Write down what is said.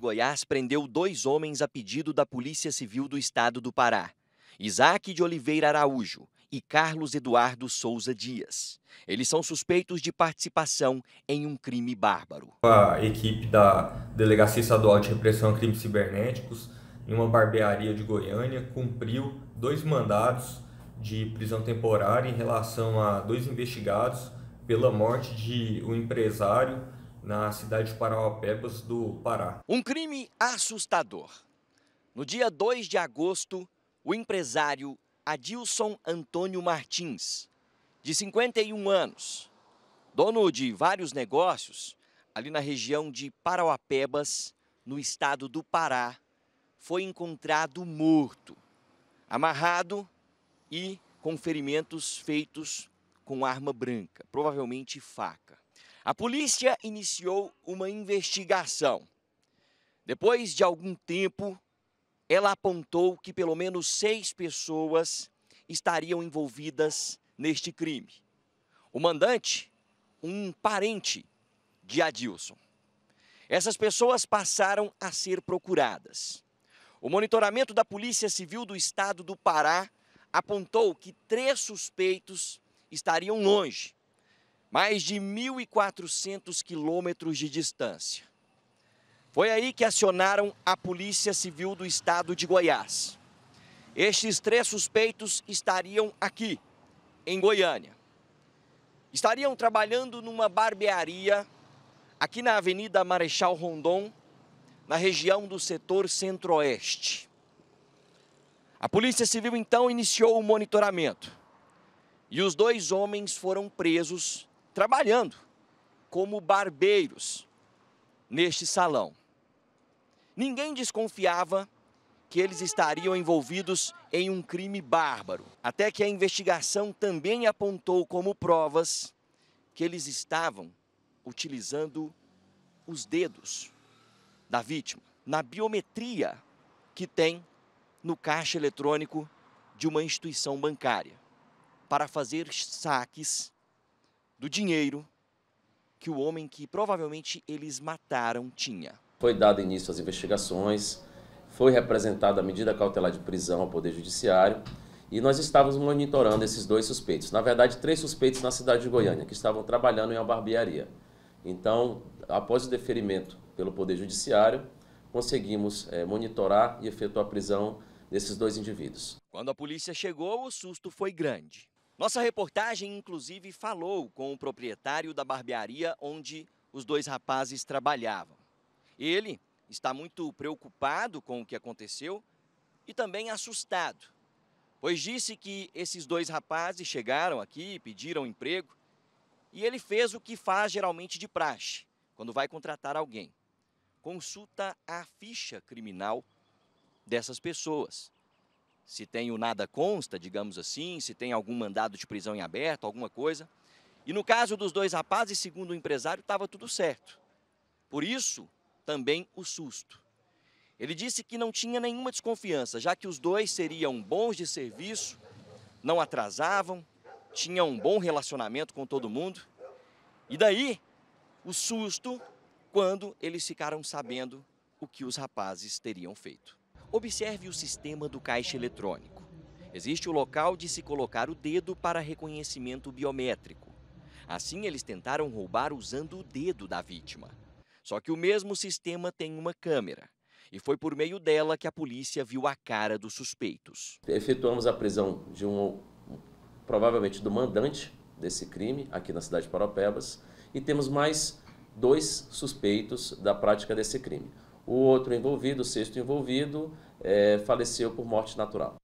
Goiás prendeu dois homens a pedido da Polícia Civil do Estado do Pará, Isaac de Oliveira Araújo e Carlos Eduardo Souza Dias. Eles são suspeitos de participação em um crime bárbaro. A equipe da Delegacia Estadual de Repressão a Crimes Cibernéticos, em uma barbearia de Goiânia, cumpriu dois mandados de prisão temporária em relação a dois investigados pela morte de um empresário na cidade de Parauapebas do Pará. Um crime assustador. No dia 2 de agosto, o empresário Adilson Antônio Martins, de 51 anos, dono de vários negócios ali na região de Parauapebas, no estado do Pará, foi encontrado morto, amarrado e com ferimentos feitos com arma branca, provavelmente faca. A polícia iniciou uma investigação. Depois de algum tempo, ela apontou que pelo menos seis pessoas estariam envolvidas neste crime. O mandante, um parente de Adilson. Essas pessoas passaram a ser procuradas. O monitoramento da Polícia Civil do Estado do Pará apontou que três suspeitos estariam longe mais de 1.400 quilômetros de distância. Foi aí que acionaram a Polícia Civil do Estado de Goiás. Estes três suspeitos estariam aqui, em Goiânia. Estariam trabalhando numa barbearia aqui na Avenida Marechal Rondon, na região do setor centro-oeste. A Polícia Civil então iniciou o monitoramento e os dois homens foram presos trabalhando como barbeiros neste salão. Ninguém desconfiava que eles estariam envolvidos em um crime bárbaro, até que a investigação também apontou como provas que eles estavam utilizando os dedos da vítima na biometria que tem no caixa eletrônico de uma instituição bancária para fazer saques do dinheiro que o homem que provavelmente eles mataram tinha. Foi dado início às investigações, foi representada a medida cautelar de prisão ao Poder Judiciário e nós estávamos monitorando esses dois suspeitos. Na verdade, três suspeitos na cidade de Goiânia, que estavam trabalhando em uma barbearia. Então, após o deferimento pelo Poder Judiciário, conseguimos é, monitorar e efetuar a prisão desses dois indivíduos. Quando a polícia chegou, o susto foi grande. Nossa reportagem, inclusive, falou com o proprietário da barbearia onde os dois rapazes trabalhavam. Ele está muito preocupado com o que aconteceu e também assustado, pois disse que esses dois rapazes chegaram aqui, pediram emprego e ele fez o que faz geralmente de praxe quando vai contratar alguém: consulta a ficha criminal dessas pessoas se tem o nada consta, digamos assim, se tem algum mandado de prisão em aberto, alguma coisa. E no caso dos dois rapazes, segundo o empresário, estava tudo certo. Por isso, também o susto. Ele disse que não tinha nenhuma desconfiança, já que os dois seriam bons de serviço, não atrasavam, tinham um bom relacionamento com todo mundo. E daí, o susto quando eles ficaram sabendo o que os rapazes teriam feito. Observe o sistema do caixa eletrônico. Existe o local de se colocar o dedo para reconhecimento biométrico. Assim, eles tentaram roubar usando o dedo da vítima. Só que o mesmo sistema tem uma câmera. E foi por meio dela que a polícia viu a cara dos suspeitos. Efetuamos a prisão de um, provavelmente do mandante desse crime, aqui na cidade de Paropebas, e temos mais dois suspeitos da prática desse crime o outro envolvido, o sexto envolvido, é, faleceu por morte natural.